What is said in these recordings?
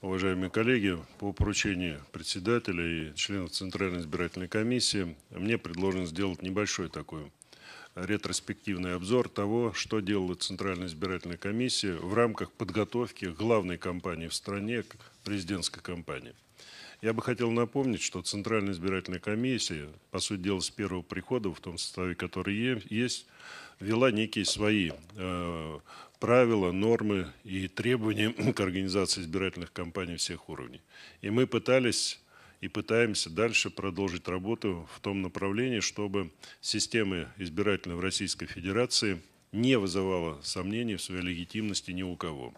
уважаемые коллеги, по поручению председателя и членов Центральной избирательной комиссии мне предложено сделать небольшой такой ретроспективный обзор того, что делала Центральная избирательная комиссия в рамках подготовки главной кампании в стране к президентской кампании. Я бы хотел напомнить, что Центральная избирательная комиссия, по сути дела, с первого прихода, в том составе, который есть, вела некие свои э, правила, нормы и требования к организации избирательных кампаний всех уровней. И мы пытались и пытаемся дальше продолжить работу в том направлении, чтобы система избирательная в Российской Федерации не вызывала сомнений в своей легитимности ни у кого.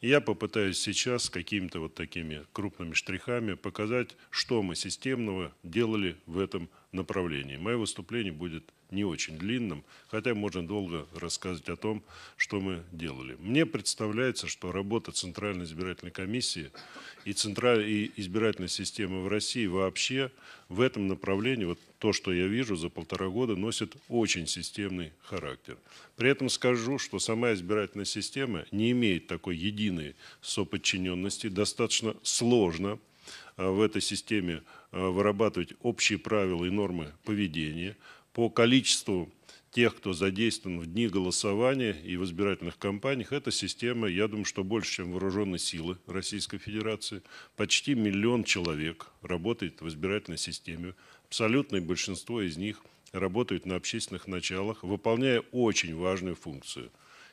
И я попытаюсь сейчас какими-то вот такими крупными штрихами показать, что мы системного делали в этом направлении. Мое выступление будет не очень длинным, хотя можно долго рассказывать о том, что мы делали. Мне представляется, что работа Центральной избирательной комиссии и, централь... и избирательной системы в России вообще в этом направлении, вот то, что я вижу за полтора года, носит очень системный характер. При этом скажу, что сама избирательная система не имеет такой единой соподчиненности, достаточно сложно а, в этой системе Э, вырабатывать общие правила и нормы поведения по количеству тех, кто задействован в дни голосования и в избирательных кампаниях, эта система, я думаю, что больше, чем вооруженные силы Российской Федерации. Почти миллион человек работает в избирательной системе. Абсолютное большинство из них работают на общественных началах, выполняя очень важную функцию,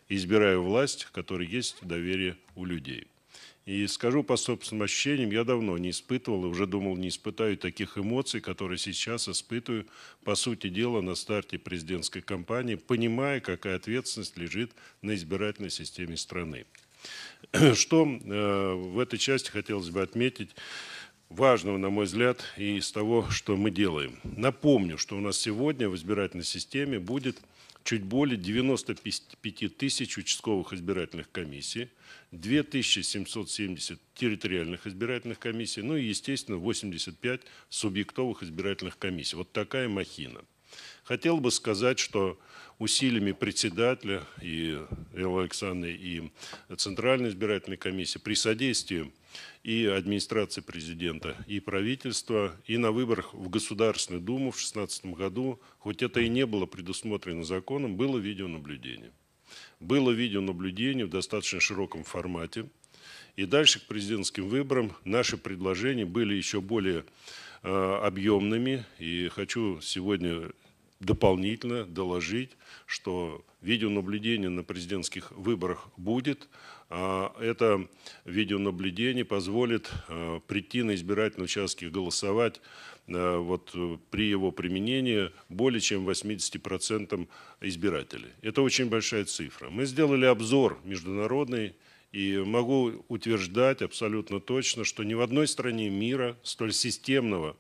избирая власть, которой есть доверие у людей. И скажу по собственным ощущениям, я давно не испытывал и уже думал, не испытаю таких эмоций, которые сейчас испытываю, по сути дела, на старте президентской кампании, понимая, какая ответственность лежит на избирательной системе страны. Что э, в этой части хотелось бы отметить, важного, на мой взгляд, и из того, что мы делаем. Напомню, что у нас сегодня в избирательной системе будет чуть более 95 тысяч участковых избирательных комиссий, 2770 территориальных избирательных комиссий, ну и, естественно, 85 субъектовых избирательных комиссий. Вот такая махина – Хотел бы сказать, что усилиями председателя и Эллы Александры и Центральной избирательной комиссии при содействии и администрации президента, и правительства, и на выборах в Государственную Думу в 2016 году, хоть это и не было предусмотрено законом, было видеонаблюдение. Было видеонаблюдение в достаточно широком формате. И дальше к президентским выборам наши предложения были еще более э, объемными. И хочу сегодня дополнительно доложить, что видеонаблюдение на президентских выборах будет. А, это видеонаблюдение позволит а, прийти на избирательные участки голосовать а, вот, э, при его применении более чем 80% избирателей. Это очень большая цифра. Мы сделали обзор международный и могу утверждать абсолютно точно, что ни в одной стране мира столь системного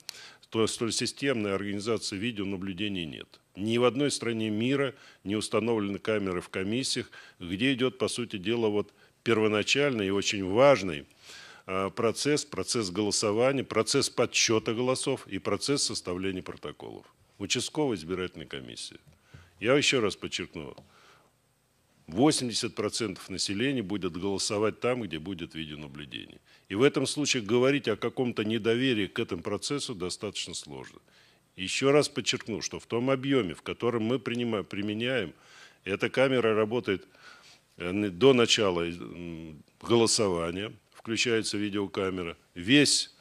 то столь системной организации видеонаблюдения нет. Ни в одной стране мира не установлены камеры в комиссиях, где идет, по сути дела, вот первоначальный и очень важный а, процесс, процесс голосования, процесс подсчета голосов и процесс составления протоколов. Участковой избирательной комиссии. Я еще раз подчеркну, 80% населения будет голосовать там, где будет видеонаблюдение. И в этом случае говорить о каком-то недоверии к этому процессу достаточно сложно. Еще раз подчеркну, что в том объеме, в котором мы принимаем, применяем, эта камера работает э, до начала э, голосования, включается видеокамера. Весь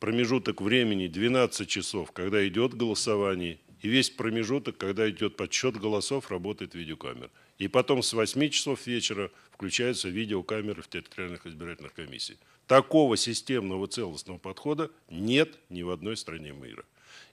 промежуток времени 12 часов, когда идет голосование, и весь промежуток, когда идет подсчет голосов, работает видеокамера. И потом с 8 часов вечера включаются видеокамеры в территориальных избирательных комиссиях. Такого системного целостного подхода нет ни в одной стране мира.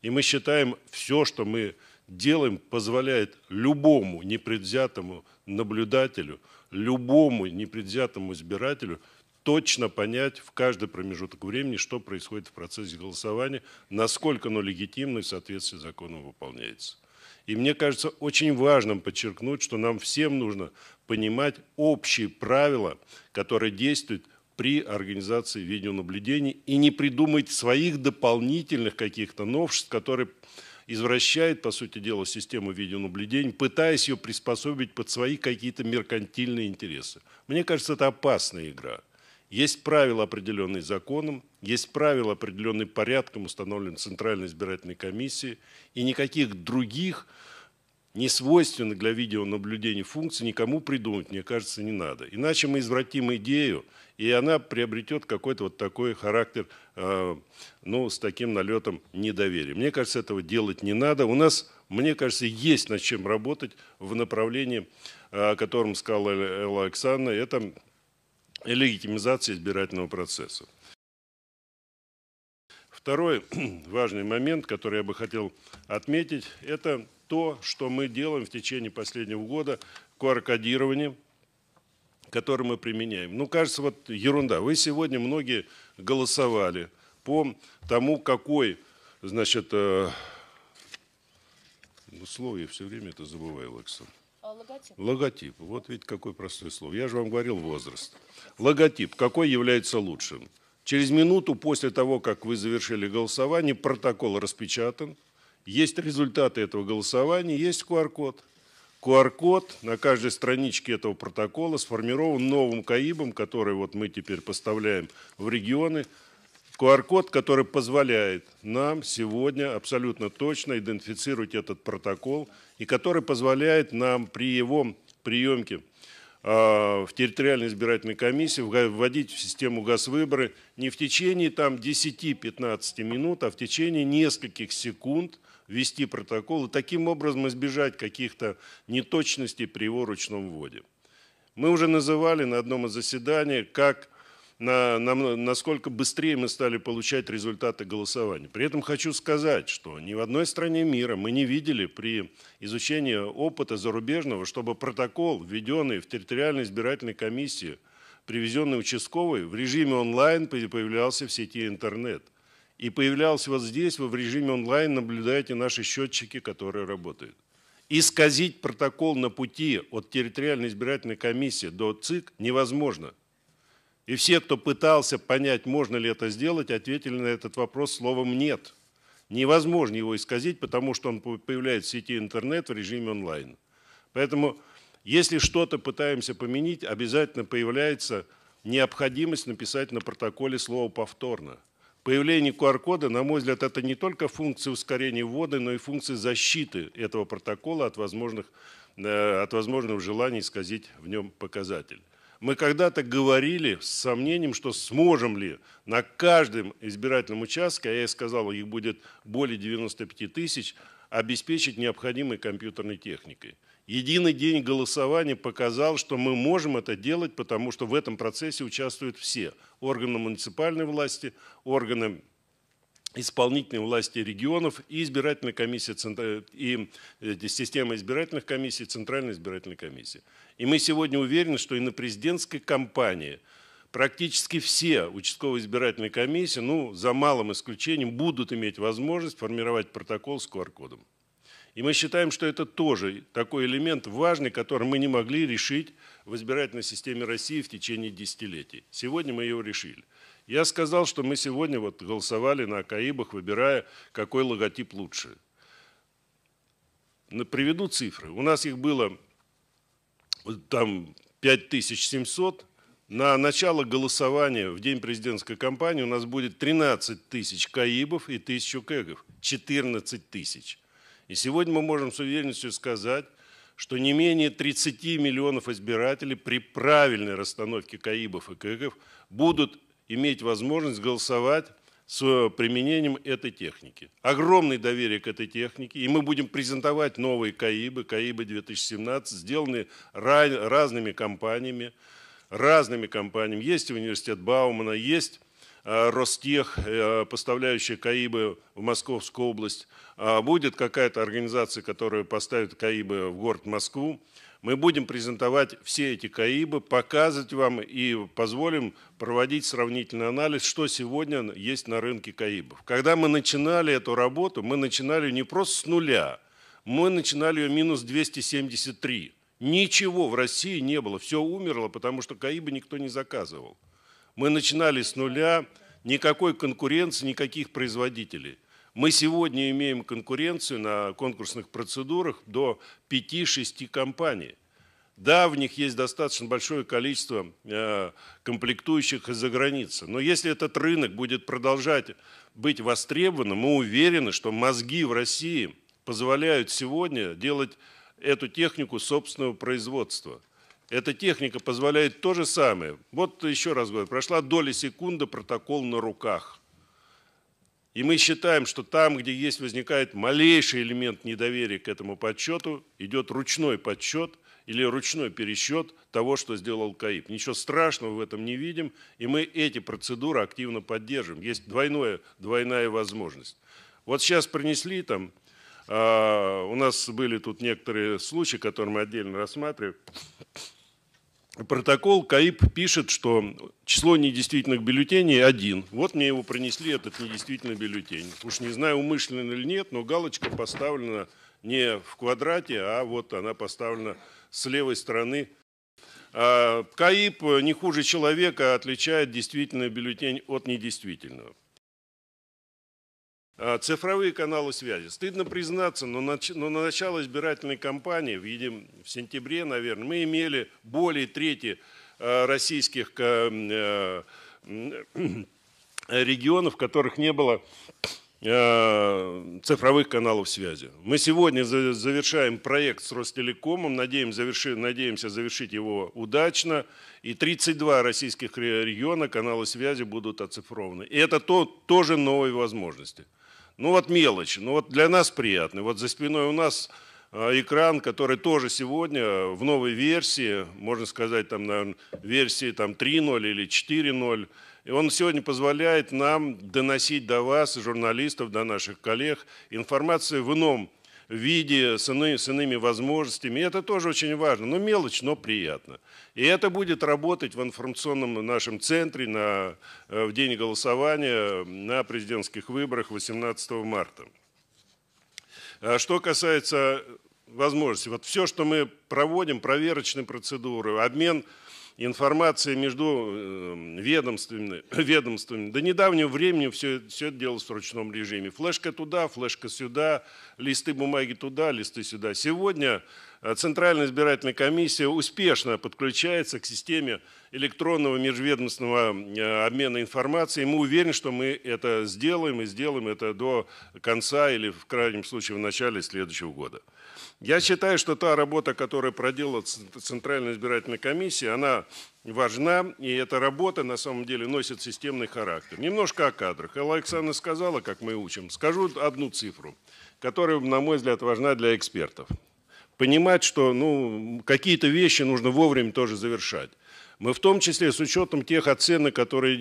И мы считаем, все, что мы делаем, позволяет любому непредвзятому наблюдателю, любому непредвзятому избирателю точно понять в каждый промежуток времени, что происходит в процессе голосования, насколько оно легитимно и в соответствии с законом выполняется. И мне кажется очень важным подчеркнуть, что нам всем нужно понимать общие правила, которые действуют при организации видеонаблюдений и не придумать своих дополнительных каких-то новшеств, которые извращают по сути дела, систему видеонаблюдения, пытаясь ее приспособить под свои какие-то меркантильные интересы. Мне кажется, это опасная игра. Есть правила, определенные законом, есть правила, определенные порядком, установленные Центральной избирательной комиссией, и никаких других несвойственных для видеонаблюдения функций никому придумать, мне кажется, не надо. Иначе мы извратим идею, и она приобретет какой-то вот такой характер, э, ну, с таким налетом недоверия. Мне кажется, этого делать не надо. У нас, мне кажется, есть над чем работать в направлении, э, о котором сказала Элла Александровна, это и легитимизации избирательного процесса. Второй важный момент, который я бы хотел отметить, это то, что мы делаем в течение последнего года QR-кодирование, которое мы применяем. Ну, кажется, вот ерунда. Вы сегодня многие голосовали по тому, какой, значит, э, ну, слово я все время это забываю, Александр. Логотип. Логотип. Вот ведь какое простое слово. Я же вам говорил возраст. Логотип. Какой является лучшим? Через минуту после того, как вы завершили голосование, протокол распечатан. Есть результаты этого голосования, есть QR-код. QR-код на каждой страничке этого протокола сформирован новым КАИБом, который вот мы теперь поставляем в регионы QR-код, который позволяет нам сегодня абсолютно точно идентифицировать этот протокол и который позволяет нам при его приемке а, в территориальной избирательной комиссии вводить в систему газвыборы не в течение там 10-15 минут, а в течение нескольких секунд ввести протокол и таким образом избежать каких-то неточностей при его ручном вводе. Мы уже называли на одном из заседаний, как на, на, насколько быстрее мы стали получать результаты голосования. При этом хочу сказать, что ни в одной стране мира мы не видели при изучении опыта зарубежного, чтобы протокол, введенный в территориальной избирательной комиссии, привезенный участковый, в режиме онлайн появлялся в сети интернет. И появлялся вот здесь, вы в режиме онлайн наблюдаете наши счетчики, которые работают. Исказить протокол на пути от территориальной избирательной комиссии до ЦИК невозможно – и все, кто пытался понять, можно ли это сделать, ответили на этот вопрос словом «нет». Невозможно его исказить, потому что он появляется в сети интернет в режиме онлайн. Поэтому, если что-то пытаемся поменить, обязательно появляется необходимость написать на протоколе слово «повторно». Появление QR-кода, на мой взгляд, это не только функция ускорения ввода, но и функция защиты этого протокола от возможных, э, от возможных желаний исказить в нем показатель. Мы когда-то говорили с сомнением, что сможем ли на каждом избирательном участке, а я и сказал, их будет более 95 тысяч, обеспечить необходимой компьютерной техникой. Единый день голосования показал, что мы можем это делать, потому что в этом процессе участвуют все – органы муниципальной власти, органы исполнительной власти регионов и избирательная комиссия и э, система избирательных комиссий, Центральная избирательная комиссия. И мы сегодня уверены, что и на президентской кампании практически все участковые избирательные комиссии, ну, за малым исключением, будут иметь возможность формировать протокол с QR-кодом. И мы считаем, что это тоже такой элемент важный, который мы не могли решить в избирательной системе России в течение десятилетий. Сегодня мы ее решили. Я сказал, что мы сегодня вот голосовали на Акаибах, выбирая, какой логотип лучше. Приведу цифры. У нас их было там 5700. На начало голосования в день президентской кампании у нас будет 13 тысяч каибов и тысячу кэгов. 14 тысяч. И сегодня мы можем с уверенностью сказать, что не менее 30 миллионов избирателей при правильной расстановке каибов и кэгов будут иметь возможность голосовать с э, применением этой техники. Огромное доверие к этой технике, и мы будем презентовать новые КАИБы, КАИБы 2017, сделанные разными компаниями, разными компаниями. Есть университет Баумана, есть э, Ростех, э, поставляющая КАИБы в Московскую область. А будет какая-то организация, которая поставит КАИБы в город Москву. Мы будем презентовать все эти КАИБы, показывать вам и позволим проводить сравнительный анализ, что сегодня есть на рынке КАИБов. Когда мы начинали эту работу, мы начинали не просто с нуля, мы начинали ее минус 273. Ничего в России не было, все умерло, потому что КАИБы никто не заказывал. Мы начинали с нуля, никакой конкуренции, никаких производителей. Мы сегодня имеем конкуренцию на конкурсных процедурах до 5-6 компаний. Да, в них есть достаточно большое количество э, комплектующих из-за границы. Но если этот рынок будет продолжать быть востребованным, мы уверены, что мозги в России позволяют сегодня делать эту технику собственного производства. Эта техника позволяет то же самое. Вот еще раз говорю, прошла доля секунды протокол на руках – и мы считаем, что там, где есть возникает малейший элемент недоверия к этому подсчету, идет ручной подсчет или ручной пересчет того, что сделал КАИП. Ничего страшного в этом не видим, и мы эти процедуры активно поддерживаем. Есть двойное, двойная возможность. Вот сейчас принесли там, э, у нас были тут некоторые случаи, которые мы отдельно рассматриваем протокол КАИП пишет, что число недействительных бюллетеней один. Вот мне его принесли, этот недействительный бюллетень. Уж не знаю, умышленно или нет, но галочка поставлена не в квадрате, а вот она поставлена с левой стороны. А, КАИП не хуже человека отличает действительный бюллетень от недействительного. А, цифровые каналы связи. Стыдно признаться, но, нач... но на начало избирательной кампании, видим, в сентябре, наверное, мы имели более трети а, российских э, э, регионов, в которых не было а, цифровых каналов связи. Мы сегодня завершаем проект с Ростелекомом, надеемся завершить, надеемся завершить его удачно, и 32 российских региона каналы связи будут оцифрованы. И это то, тоже новые возможности ну вот мелочь, ну вот для нас приятно. Вот за спиной у нас а, экран, который тоже сегодня в новой версии, можно сказать, там, наверное, версии там, 3.0 или 4.0, и он сегодня позволяет нам доносить до вас, журналистов, до наших коллег, информацию в ином виде, с, иной, с иными возможностями. И это тоже очень важно. Но мелочь, но приятно. И это будет работать в информационном нашем центре на, э, в день голосования на президентских выборах 18 марта. А что касается э, возможностей, вот все, что мы проводим, проверочные процедуры, обмен информация между эм, ведомствами, ведомствами. До недавнего времени все, все это делалось в ручном режиме. Флешка туда, флешка сюда, листы бумаги туда, листы сюда. Сегодня Э, Центральная избирательная комиссия успешно подключается к системе электронного межведомственного э, обмена информацией. Мы уверены, что мы это сделаем и сделаем это до конца или, в крайнем случае, в начале следующего года. Я считаю, что та работа, которая проделала Центральная избирательная комиссия, она важна, и эта работа на самом деле носит системный характер. Немножко о кадрах. Элла Александровна сказала, как мы учим. Скажу одну цифру, которая, на мой взгляд, важна для экспертов понимать, что ну, какие-то вещи нужно вовремя тоже завершать. Мы в том числе с учетом тех оценок, которые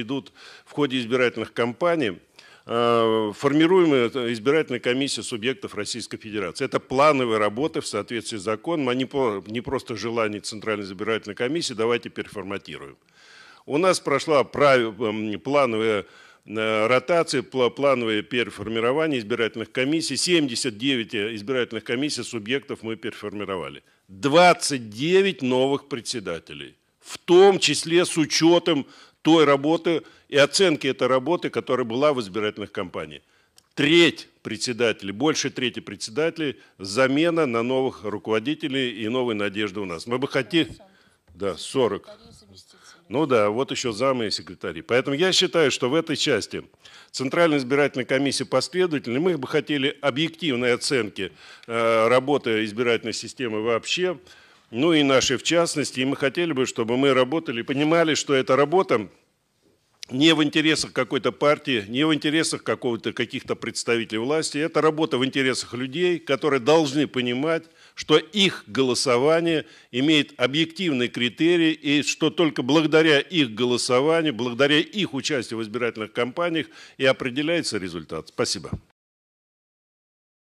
идут в ходе избирательных кампаний, э, формируемая избирательная комиссия субъектов Российской Федерации. Это плановые работы в соответствии с законом, а не просто желание Центральной избирательной комиссии, давайте переформатируем. У нас прошла плановая ротации, плановые переформирования избирательных комиссий. 79 э, избирательных комиссий субъектов мы переформировали. 29 новых председателей, в том числе с учетом той работы и оценки этой работы, которая была в избирательных кампаниях. Треть председателей, больше трети председателей, замена на новых руководителей и новые надежды у нас. Мы бы хотели... Да, 40. Ну да, вот еще замы и секретари. Поэтому я считаю, что в этой части Центральной избирательной комиссии последовательно Мы бы хотели объективной оценки э, работы избирательной системы вообще, ну и нашей в частности. И мы хотели бы, чтобы мы работали и понимали, что эта работа не в интересах какой-то партии, не в интересах какого-то каких-то представителей власти. Это работа в интересах людей, которые должны понимать, что их голосование имеет объективные критерии и что только благодаря их голосованию, благодаря их участию в избирательных кампаниях и определяется результат. Спасибо.